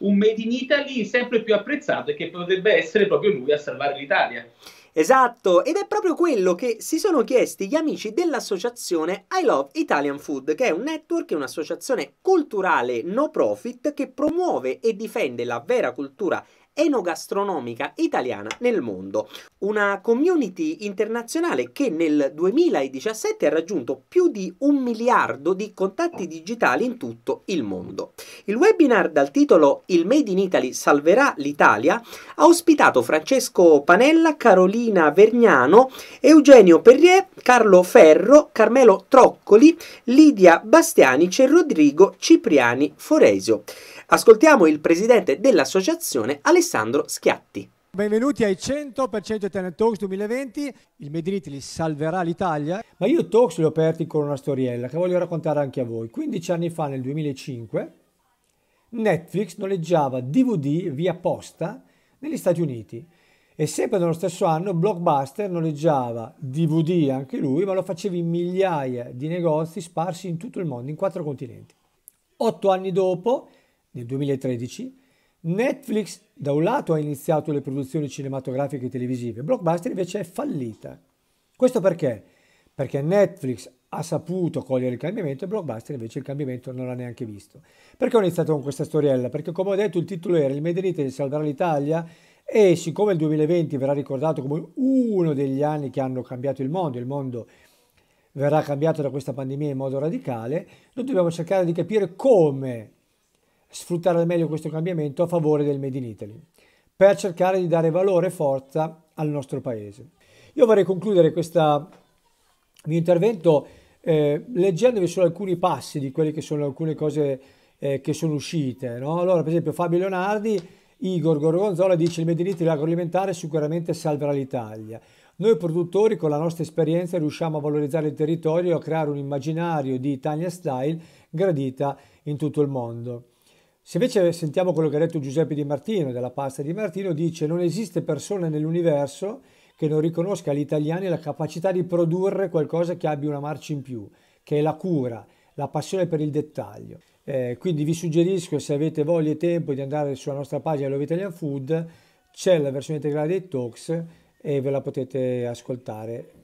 un Made in Italy sempre più apprezzato e che potrebbe essere proprio lui a salvare l'Italia. Esatto, ed è proprio quello che si sono chiesti gli amici dell'associazione I Love Italian Food, che è un network, un'associazione culturale no profit che promuove e difende la vera cultura italiana enogastronomica italiana nel mondo, una community internazionale che nel 2017 ha raggiunto più di un miliardo di contatti digitali in tutto il mondo. Il webinar dal titolo Il Made in Italy salverà l'Italia ha ospitato Francesco Panella, Carolina Vergnano, Eugenio Perrier, Carlo Ferro, Carmelo Troccoli, Lidia Bastianic e Rodrigo Cipriani Foresio. Ascoltiamo il presidente dell'associazione Alessandro Alessandro Schiatti. Benvenuti ai 100% Italian Talks 2020, il Made in Italy salverà l'Italia. Ma io Talks li ho aperti con una storiella che voglio raccontare anche a voi. 15 anni fa, nel 2005, Netflix noleggiava DVD via posta negli Stati Uniti e sempre nello stesso anno Blockbuster noleggiava DVD anche lui, ma lo faceva in migliaia di negozi sparsi in tutto il mondo, in quattro continenti. Otto anni dopo, nel 2013, Netflix da un lato ha iniziato le produzioni cinematografiche e televisive, Blockbuster invece è fallita. Questo perché? Perché Netflix ha saputo cogliere il cambiamento e Blockbuster invece il cambiamento non l'ha neanche visto. Perché ho iniziato con questa storiella? Perché come ho detto il titolo era Il Made in Italy salverà l'Italia e siccome il 2020 verrà ricordato come uno degli anni che hanno cambiato il mondo, il mondo verrà cambiato da questa pandemia in modo radicale, noi dobbiamo cercare di capire come sfruttare al meglio questo cambiamento a favore del Made in Italy, per cercare di dare valore e forza al nostro paese. Io vorrei concludere questo mio intervento eh, leggendovi solo alcuni passi di quelle che sono alcune cose eh, che sono uscite. No? Allora, per esempio, Fabio Leonardi, Igor Gorgonzola dice il Made in Italy agroalimentare sicuramente salverà l'Italia. Noi produttori con la nostra esperienza riusciamo a valorizzare il territorio e a creare un immaginario di Italia Style gradita in tutto il mondo. Se invece sentiamo quello che ha detto Giuseppe Di Martino, della pasta Di Martino, dice non esiste persona nell'universo che non riconosca agli italiani la capacità di produrre qualcosa che abbia una marcia in più, che è la cura, la passione per il dettaglio. Eh, quindi vi suggerisco, se avete voglia e tempo, di andare sulla nostra pagina Love Italian Food, c'è la versione integrale dei talks e ve la potete ascoltare